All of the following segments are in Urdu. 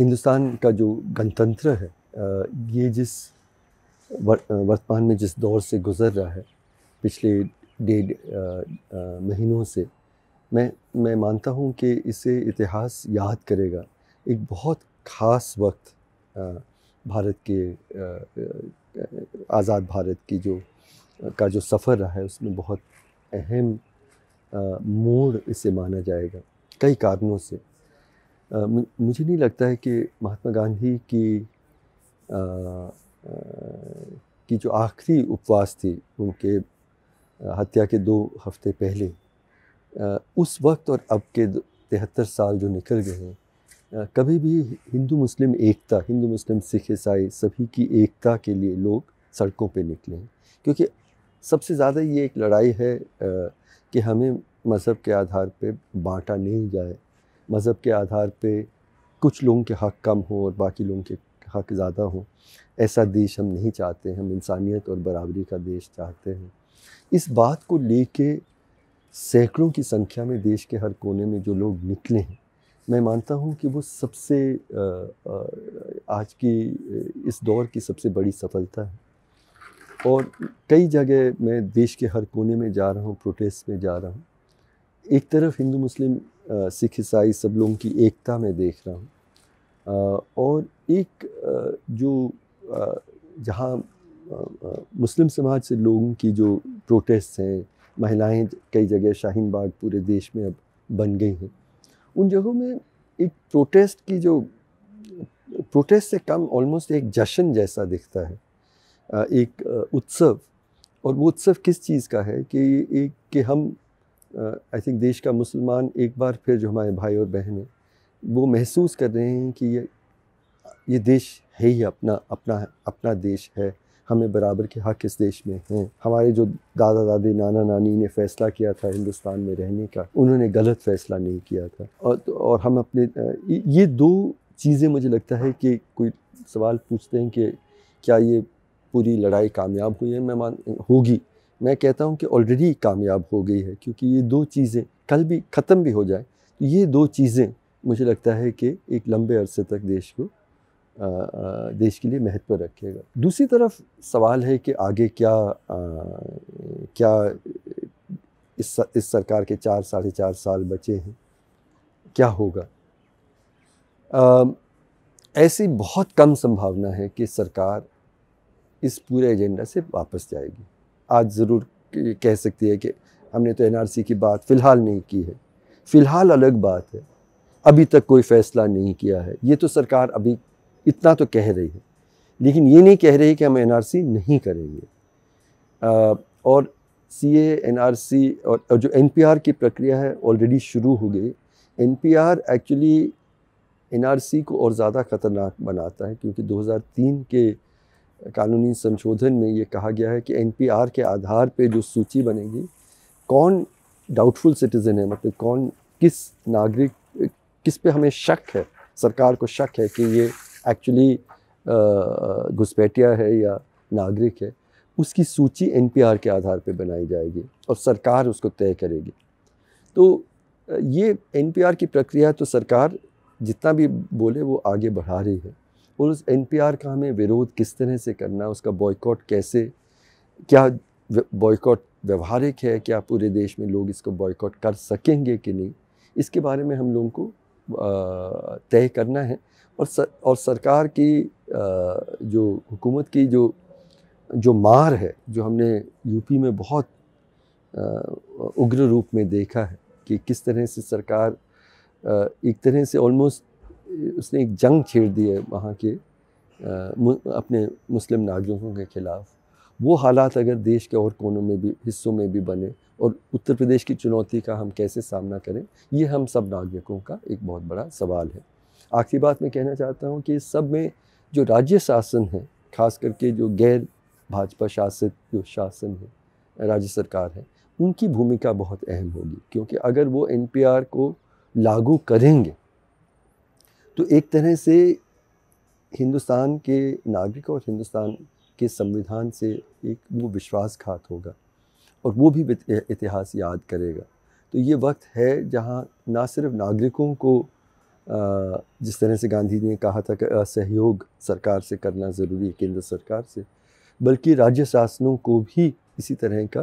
ہندوستان کا جو گنتنتر ہے یہ جس ورتمان میں جس دور سے گزر رہا ہے پچھلے ڈیڑھ مہینوں سے میں میں مانتا ہوں کہ اسے اتہاس یاد کرے گا ایک بہت خاص وقت بھارت کے آزاد بھارت کی جو کا جو سفر رہا ہے اس میں بہت اہم موڑ اسے مانا جائے گا کئی کارنوں سے مجھے نہیں لگتا ہے کہ مہاتما گاندھی کی کی جو آخری اپواس تھی ان کے ہتیا کے دو ہفتے پہلے اس وقت اور اب کے تہتر سال جو نکل گئے ہیں کبھی بھی ہندو مسلم ایکتا ہندو مسلم سکھ عیسائی سبھی کی ایکتا کے لیے لوگ سڑکوں پہ نکلے ہیں کیونکہ سب سے زیادہ یہ ایک لڑائی ہے کہ ہمیں مذہب کے آدھار پہ بانٹا نہیں جائے مذہب کے آدھار پہ کچھ لوگوں کے حق کم ہوں اور باقی لوگوں کے حق زیادہ ہوں ایسا دیش ہم نہیں چاہتے ہم انسانیت اور برابری کا دیش چاہتے ہیں اس بات کو لے کے سینکڑوں کی سنکھیا میں دیش کے ہر کونے میں جو لوگ نکلے ہیں میں مانتا ہوں کہ وہ سب سے آج کی اس دور کی سب سے بڑی سفلتا ہے اور کئی جگہ میں دیش کے ہر کونے میں جا رہا ہوں پروٹیسٹ میں جا رہا ہوں ایک طرف ہندو مسلم سکھ عیسائی سب لوگوں کی ایکتا میں دیکھ رہا ہوں اور ایک جو جہاں مسلم سماج سے لوگوں کی جو پروٹیسٹ ہیں مہلائیں کئی جگہ شاہین باغ پورے دیش میں اب بن گئی ہیں ان جگہوں میں ایک پروٹیسٹ کی جو پروٹیسٹ سے کم آلموسٹ ایک جشن جیسا دکھتا ہے ایک اتسو اور وہ اتسو کس چیز کا ہے کہ ایک کہ ہم آئی تھنک دیش کا مسلمان ایک بار پھر جو ہمارے بھائی اور بہن ہیں وہ محسوس کر رہے ہیں کہ یہ یہ دیش ہے ہی اپنا اپنا اپنا دیش ہے ہمیں برابر کے حق اس دیش میں ہیں ہمارے جو دادا دادی نانا نانی نے فیصلہ کیا تھا ہندوستان میں رہنے کا انہوں نے غلط فیصلہ نہیں کیا تھا اور اور ہم اپنے یہ دو چیزیں مجھے لگتا ہے کہ کوئی سوال پوچھتے ہیں کہ کیا یہ پوری لڑائی کامیاب ہوئی ہے میں ہوگی میں کہتا ہوں کہ آلریڈی کامیاب ہو گئی ہے کیونکہ یہ دو چیزیں کل بھی ختم بھی ہو جائیں تو یہ دو چیزیں مجھے لگتا ہے کہ ایک لمبے عرصے تک دیش کو دیش کے لیے مہتو رکھے گا دوسری طرف سوال ہے کہ آگے کیا کیا اس سرکار کے چار ساڑھے چار سال بچے ہیں کیا ہوگا ایسی بہت کم سمبھاونا ہے کہ سرکار اس پورے ایجنڈا سے واپس جائے گی آج ضرور کہہ سکتی ہے کہ ہم نے تو این آر سی کی بات فی الحال نہیں کی ہے فی الحال الگ بات ہے ابھی تک کوئی فیصلہ نہیں کیا ہے یہ تو سرکار ابھی اتنا تو کہہ رہی ہے لیکن یہ نہیں کہہ رہی کہ ہم این آر سی نہیں کریں گے اور سی اے این آر سی اور جو این پی آر کی پرکریا ہے آلریڈی شروع ہو گئی N P R actually N R C کو اور زیادہ خطرناک بناتا ہے کیونکہ دو ہزار تین کے قانونی سنشودھن میں یہ کہا گیا ہے کہ این پی آر کے آدھار پہ جو سوچی بنے گی کون ڈاؤٹ فل سٹیزن ہے مطلب کون کس ناگرک کس پہ ہمیں شک ہے سرکار کو شک ہے کہ یہ ایکچولی گھسپیٹیا ہے یا ناگرک ہے اس کی سوچی این پی آر کے آدھار پہ بنائی جائے گی اور سرکار اس کو طے کرے گی تو یہ این پی آر کی پرکریا تو سرکار جتنا بھی بولے وہ آگے بڑھا رہی ہے اور اس این پی آر کا ہمیں ورودھ کس طرح سے کرنا اس کا بوائے کیسے کیا بوائے ویوہارک ہے کیا پورے دیش میں لوگ اس کو بوائے کر سکیں گے کہ نہیں اس کے بارے میں ہم لوگوں کو طے کرنا ہے اور اور سرکار کی جو حکومت کی جو جو مار ہے جو ہم نے یو پی میں بہت اگر روپ میں دیکھا ہے کہ کس طرح سے سرکار ایک طرح سے آلموسٹ اس نے ایک جنگ چھیڑ دی ہے وہاں کے اپنے مسلم ناگرکوں کے خلاف وہ حالات اگر دیش کے اور کونوں میں بھی حصوں میں بھی بنے اور اتر پردیش کی چنوتی کا ہم کیسے سامنا کریں یہ ہم سب ناگرکوں کا ایک بہت بڑا سوال ہے آخری بات میں کہنا چاہتا ہوں کہ سب میں جو راجیہ شاسن ہے خاص کر کے جو غیر بھاجپا شاست جو شاسن ہے راجیہ سرکار ہے ان کی بھومکا بہت اہم ہوگی کیونکہ اگر وہ این پی آر کو لاگو کریں گے تو ایک طرح سے ہندوستان کے ناگرک اور ہندوستان کے سمویدھان سے ایک وہ گھات ہوگا اور وہ بھی اتہاس یاد کرے گا تو یہ وقت ہے جہاں نہ صرف ناگرکوں کو جس طرح سے گاندھی نے کہا تھا کہ سہیوگ سرکار سے کرنا ضروری ہے کیندر سرکار سے بلکہ راجیہ شاسنوں کو بھی اسی طرح کا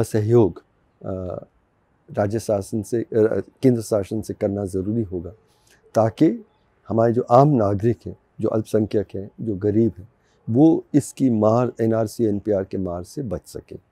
اسہیوگ راجیہ شاسن سے کیندر شاسن سے کرنا ضروری ہوگا تاکہ ہمارے جو عام ناگرک ہیں جو سنکھیک ہیں جو غریب ہیں وہ اس کی مار N R C N P R کے مار سے بچ سکیں